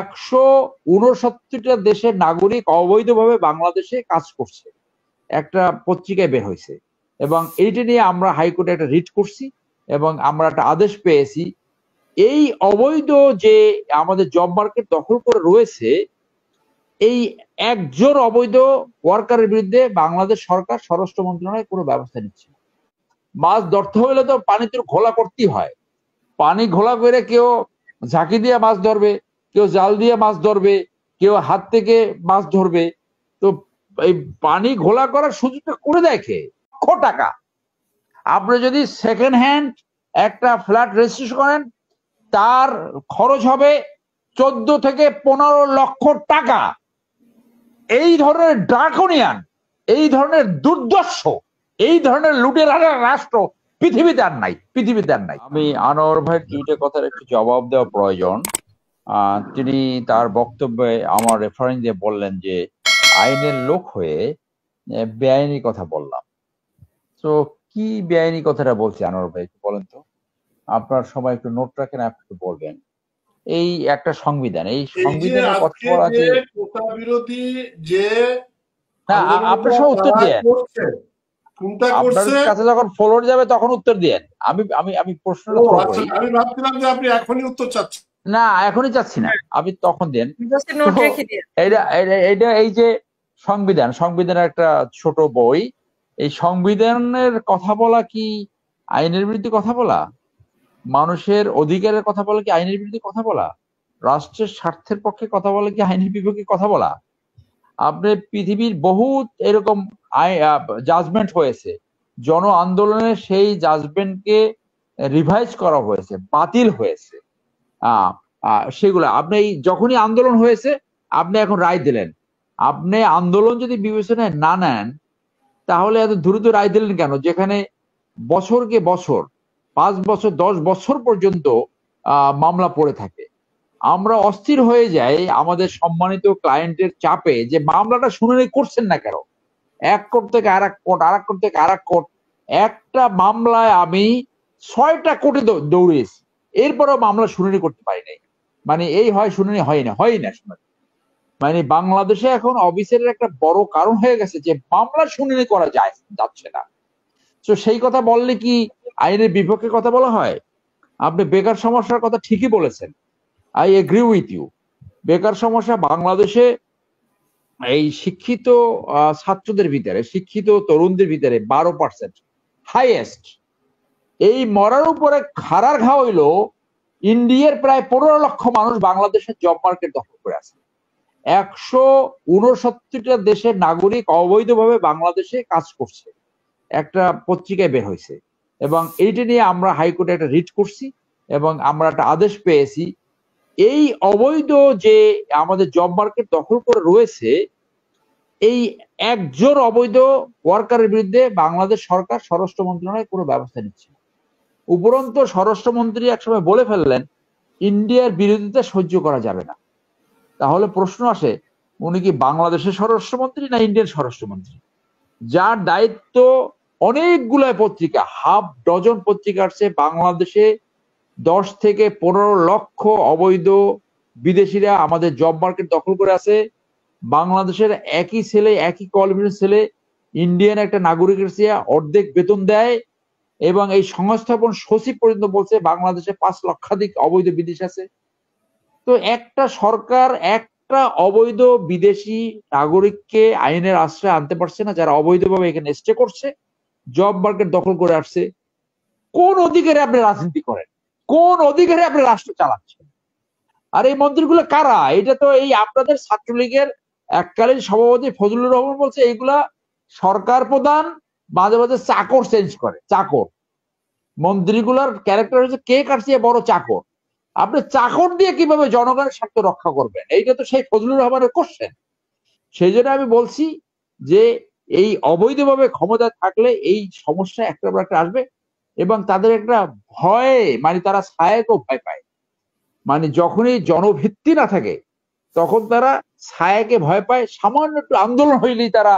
একশো উনসত্তরটা দেশের নাগরিক অবৈধভাবে বাংলাদেশে কাজ করছে একটা পত্রিকায় বের হয়েছে এবং এইটা নিয়ে আমরা হাইকোর্টে একটা রিট করছি এবং আমরা একটা আদেশ পেয়েছি এই অবৈধ যে আমাদের জব মার্কেট দখল করে রয়েছে এই একজন অবৈধ ওয়ার্কারের বিরুদ্ধে বাংলাদেশ সরকার স্বরাষ্ট্র মন্ত্রণালয় কোনো ব্যবস্থা নিচ্ছে মাছ ধরতে হলে তো পানি ঘোলা করতেই হয় পানি ঘোলা করে কেউ ঝাঁকি দিয়ে মাছ ধরবে কেউ জাল দিয়ে মাছ ধরবে কেউ হাত থেকে মাছ ধরবে তো এই পানি ঘোলা করার সুযোগটা করে দেখে লক্ষ টাকা আপনি যদি সেকেন্ড হ্যান্ড একটা ফ্ল্যাট রেজিস্ট্রেশন করেন তার খরচ হবে চোদ্দ থেকে পনেরো লক্ষ টাকা এই ধরনের ড্রাকোনিয়ান এই ধরনের দুর্দর্শ এই ধরনের লুটের রাষ্ট্র পৃথিবীতে আর নাই পৃথিবীতে আর নাই আমি আনোয়ার ভাই দুইটা কথার একটু জবাব দেওয়া প্রয়োজন তিনি তার বক্তব্যে আমার রেফারেন্স দিয়ে বললেন যে আইনের লোক হয়ে বেআইনি কথা বললাম তো কি বেআইনি কথাটা বলছি আনোয়ার ভাই একটু বলেন তো আপনার সময় একটু নোট রাখেন আপনি একটু বলবেন এই একটা সংবিধান এই সংবিধানের কথা বলা যে বিরোধী যে আপনার সব উত্তর দেন কোনটা কাছে যখন ফলোর যাবে তখন উত্তর দেন আমি আমি আমি প্রশ্ন আচ্ছা, আমি ভাবছিলাম যে আপনি এখনই উত্তর চাচ্ছেন না এখনই চাচ্ছি না আপনি তখন দেন এটা এই যে সংবিধান সংবিধানের একটা ছোট বই এই সংবিধানের কথা বলা কি আইনের বিরুদ্ধে কথা বলা মানুষের অধিকারের কথা বলা কি আইনের বিরুদ্ধে কথা বলা রাষ্ট্রের স্বার্থের পক্ষে কথা বলা কি আইনের বিপক্ষে কথা বলা আপনি পৃথিবীর বহুত এরকম জাজমেন্ট হয়েছে জন আন্দোলনের সেই জাজমেন্টকে রিভাইজ করা হয়েছে বাতিল হয়েছে সেগুলো আপনি যখনই আন্দোলন হয়েছে আপনি এখন রায় দিলেন আপনি আন্দোলন যদি বিবেচনায় না নেন তাহলে এত দ্রুত রায় দিলেন কেন যেখানে বছরকে বছর পাঁচ বছর দশ বছর পর্যন্ত মামলা পড়ে থাকে আমরা অস্থির হয়ে যাই আমাদের সম্মানিত ক্লায়েন্টের চাপে যে মামলাটা শুনানি করছেন না কেন এক কোর্ট থেকে আর এক কোর্ট আর এক কোর্ট থেকে আর এক কোর্ট একটা মামলায় আমি ছয়টা কোর্টে দৌড়িয়েছি এরপরও মামলা শুনানি করতে পারি নাই মানে এই হয় শুনানি হয় না হয় না শুনানি মানে বাংলাদেশে এখন অফিসের একটা বড় কারণ হয়ে গেছে যে মামলা শুনানি করা যায় যাচ্ছে না তো সেই কথা বললে কি আইনের বিপক্ষে কথা বলা হয় আপনি বেকার সমস্যার কথা ঠিকই বলেছেন আই এগ্রি উইথ ইউ বেকার সমস্যা বাংলাদেশে এই শিক্ষিত ছাত্রদের ভিতরে শিক্ষিত তরুণদের ভিতরে বারো পার্সেন্ট হাইয়েস্ট এই মরার উপরে খাড়ার ঘা হইল ইন্ডিয়ার প্রায় পনেরো লক্ষ মানুষ বাংলাদেশের জব মার্কেট দখল করে আছে একশো উনসত্তরটা দেশের নাগরিক অবৈধভাবে বাংলাদেশে কাজ করছে একটা পত্রিকায় বের হয়েছে এবং এইটা নিয়ে আমরা হাইকোর্টে একটা রিট করছি এবং আমরা একটা আদেশ পেয়েছি এই অবৈধ যে আমাদের জব মার্কেট দখল করে রয়েছে এই একজন অবৈধ ওয়ার্কারের বিরুদ্ধে বাংলাদেশ সরকার স্বরাষ্ট্র মন্ত্রণালয় কোনো ব্যবস্থা নিচ্ছে উপরন্ত স্বরাষ্ট্রমন্ত্রী একসময় বলে ফেললেন ইন্ডিয়ার বিরোধিতা সহ্য করা যাবে না তাহলে প্রশ্ন আসে উনি কি বাংলাদেশের স্বরাষ্ট্রমন্ত্রী না ইন্ডিয়ার স্বরাষ্ট্রমন্ত্রী যার দায়িত্ব অনেকগুলো পত্রিকা হাফ ডজন পত্রিকা আছে বাংলাদেশে দশ থেকে পনেরো লক্ষ অবৈধ বিদেশিরা আমাদের জব মার্কেট দখল করে আছে বাংলাদেশের একই ছেলে একই কোয়ালিফিকেশন ছেলে ইন্ডিয়ান একটা নাগরিকের চেয়ে অর্ধেক বেতন দেয় এবং এই সংস্থাপন সচিব পর্যন্ত বলছে বাংলাদেশে পাঁচ লক্ষাধিক অবৈধ বিদেশ আছে তো একটা সরকার একটা অবৈধ বিদেশি নাগরিককে আইনের আশ্রয় আনতে পারছে না যারা অবৈধভাবে এখানে স্টে করছে জব মার্কেট দখল করে আসছে কোন অধিকারে আপনি রাজনীতি করেন কোন অধিকারে আপনি রাষ্ট্র চালাচ্ছেন আর এই মন্ত্রীগুলো কারা এটা তো এই আপনাদের ছাত্রলীগের এককালীন সভাপতি ফজলুর রহমান বলছে এইগুলা সরকার প্রধান মাঝে মাঝে চাকর চেঞ্জ করে চাকর মন্ত্রীগুলোর ক্যারেক্টার হচ্ছে কে কাটছে বড় চাকর আপনি চাকর দিয়ে কিভাবে জনগণের স্বার্থ রক্ষা করবেন এইটা তো সেই ফজলুর রহমানের কোশ্চেন সেই জন্য আমি বলছি যে এই অবৈধভাবে ক্ষমতা থাকলে এই সমস্যা একটা পর একটা আসবে এবং তাদের একটা ভয়ে মানে তারা ছায়াকেও ভয় পায় মানে যখনই জনভিত্তি না থাকে তখন তারা ছায়াকে ভয় পায় সামান্য একটু আন্দোলন হইলেই তারা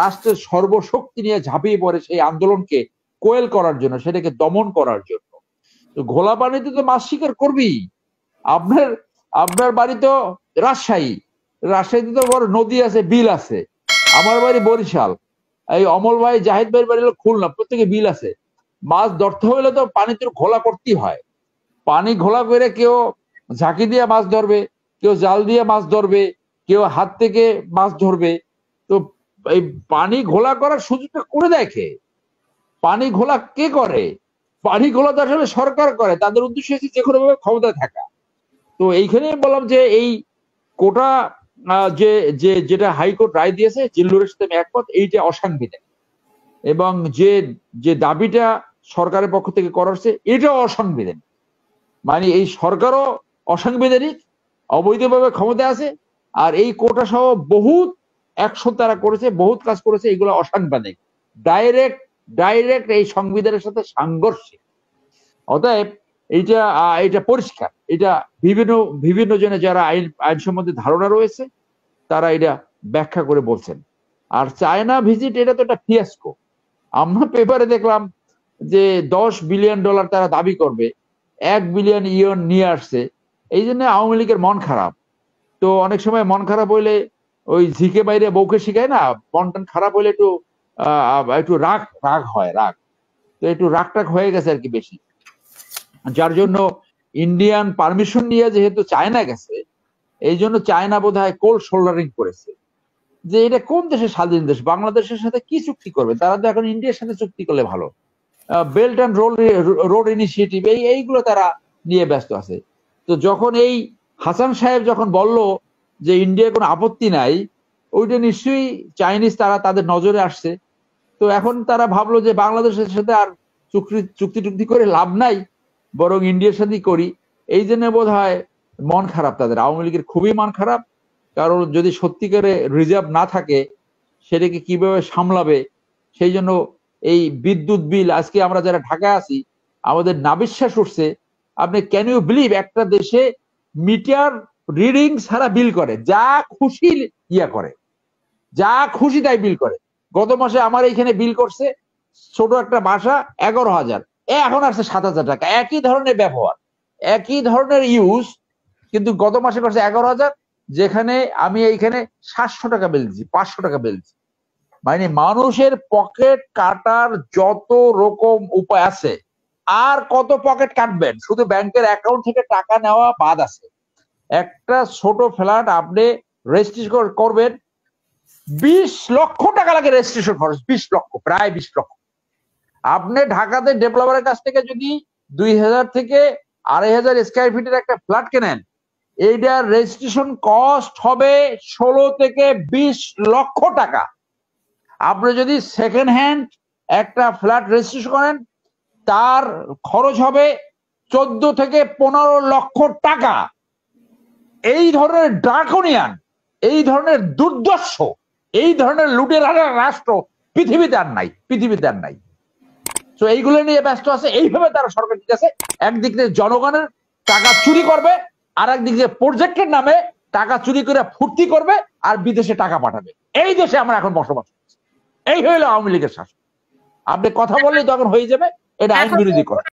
রাষ্ট্রের সর্বশক্তি নিয়ে ঝাঁপিয়ে পড়ে সেই আন্দোলনকে কোয়েল করার জন্য সেটাকে দমন করার জন্য ঘোলা পানিতে তো মাছ শিকার করবি আপনার আপনার বাড়ি তো রাজশাহী রাজশাহীতে তো বড় নদী আছে বিল আছে আমার বাড়ি বরিশাল এই অমল ভাই জাহিদ ভাইয়ের বাড়ি হলো খুলনা প্রত্যেকে বিল আছে মাছ ধরতে হলে তো পানি তো ঘোলা করতেই হয় পানি ঘোলা করে কেউ ঝাঁকি দিয়ে মাছ ধরবে কেউ জাল দিয়ে মাছ ধরবে কেউ হাত থেকে মাছ ধরবে তো এই পানি ঘোলা করার সুযোগটা করে দেখে পানি ঘোলা কে করে পানি ঘোলা তো আসলে সরকার করে তাদের উদ্দেশ্য হচ্ছে যে কোনোভাবে ক্ষমতায় থাকা তো এইখানে বললাম যে এই কোটা যে যে যেটা হাইকোর্ট রায় দিয়েছে জিল্লুরের সাথে একমত এইটা অসাংবিধানিক এবং যে যে দাবিটা সরকারের পক্ষ থেকে করা হচ্ছে এটাও অসাংবিধানিক মানে এই সরকারও অসাংবিধানিক অবৈধভাবে ক্ষমতায় আছে আর এই কোটা সহ বহুত একশো তারা করেছে বহুত কাজ করেছে এগুলো অসাংবিধানিক ডাইরেক্ট ডাইরেক্ট এই সংবিধানের সাথে সাংঘর্ষে অতএব এইটা এটা পরিষ্কার এটা বিভিন্ন বিভিন্ন জনে যারা আইন আইন সম্বন্ধে ধারণা রয়েছে তারা এটা ব্যাখ্যা করে বলছেন আর চায়না ভিজিট এটা তো একটা ফিয়াস্কো আমরা পেপারে দেখলাম যে দশ বিলিয়ন ডলার তারা দাবি করবে এক বিলিয়ন ইয়ন নিয়ে আসছে এই জন্য আওয়ামী লীগের মন খারাপ তো অনেক সময় মন খারাপ হইলে ওই ঝিকে বাইরে বউকে শিখায় না বন্টন খারাপ হলে একটু একটু রাগ রাগ হয় রাগ তো একটু রাগ টাগ হয়ে গেছে আর কি বেশি যার জন্য ইন্ডিয়ান পারমিশন নিয়ে যেহেতু চায়না গেছে এই জন্য চায়না বোধ হয় কোল্ড শোল্ডারিং করেছে যে এটা কোন দেশের স্বাধীন দেশ বাংলাদেশের সাথে কি চুক্তি করবে তারা তো এখন ইন্ডিয়ার সাথে চুক্তি করলে ভালো belt and roll road initiative এই এইগুলো তারা নিয়ে ব্যস্ত আছে তো যখন এই হাসান সাহেব যখন বলল যে ইন্ডিয়ার কোনো আপত্তি নাই ওইটা নিশ্চয়ই চাইনিজ তারা তাদের নজরে আসছে তো এখন তারা ভাবলো যে বাংলাদেশের সাথে আর চুক্তি চুক্তি টুক্তি করে লাভ নাই বরং ইন্ডিয়ার সাথেই করি এই জন্য বোধ হয় মন খারাপ তাদের আওয়ামী লীগের খুবই মন খারাপ কারণ যদি সত্যিকারে রিজার্ভ না থাকে সেটাকে কিভাবে সামলাবে সেই জন্য এই বিদ্যুৎ বিল আজকে আমরা যারা ঢাকায় আছি আমাদের না বিশ্বাস উঠছে আপনি ক্যান ইউ বিলিভ একটা দেশে মিটার রিডিং ছাড়া বিল করে যা খুশি ইয়া করে যা খুশি তাই বিল করে গত মাসে আমার এইখানে বিল করছে ছোট একটা বাসা এগারো হাজার এখন আসছে সাত হাজার টাকা একই ধরনের ব্যবহার একই ধরনের ইউজ কিন্তু গত মাসে করছে এগারো হাজার যেখানে আমি এইখানে সাতশো টাকা বিল দিচ্ছি পাঁচশো টাকা বিল দিচ্ছি মানে মানুষের পকেট কাটার যত রকম উপায় আছে আর কত পকেট কাটবেন শুধু ব্যাংকের অ্যাকাউন্ট থেকে টাকা নেওয়া বাদ আছে একটা ছোট ফ্ল্যাট আপনি রেজিস্ট্রেশন করবেন বিশ লক্ষ টাকা লাগে রেজিস্ট্রেশন খরচ বিশ লক্ষ প্রায় বিশ লক্ষ আপনি ঢাকাতে ডেভেলপারের কাছ থেকে যদি দুই হাজার থেকে আড়াই হাজার স্কোয়ার ফিটের একটা ফ্ল্যাট কেনেন এইটার রেজিস্ট্রেশন কস্ট হবে ষোলো থেকে বিশ লক্ষ টাকা আপনি যদি সেকেন্ড হ্যান্ড একটা ফ্ল্যাট রেজিস্ট্রেশন করেন তার খরচ হবে চোদ্দ থেকে পনেরো লক্ষ টাকা এই ধরনের ড্রাকোনিয়ান এই ধরনের দুর্দর্শ এই ধরনের লুটেরা রাষ্ট্র পৃথিবীতে আর নাই পৃথিবীতে আর নাই তো এইগুলো নিয়ে ব্যস্ত আছে এইভাবে তারা সরকার ঠিক আছে একদিক দিয়ে জনগণের টাকা চুরি করবে আর একদিক দিয়ে প্রজেক্টের নামে টাকা চুরি করে ফুর্তি করবে আর বিদেশে টাকা পাঠাবে এই দেশে আমরা এখন বসবাস করছি এই হইল আওয়ামী লীগের শাসন আপনি কথা বললেই তখন হয়ে যাবে এটা আইন বিরোধী কথা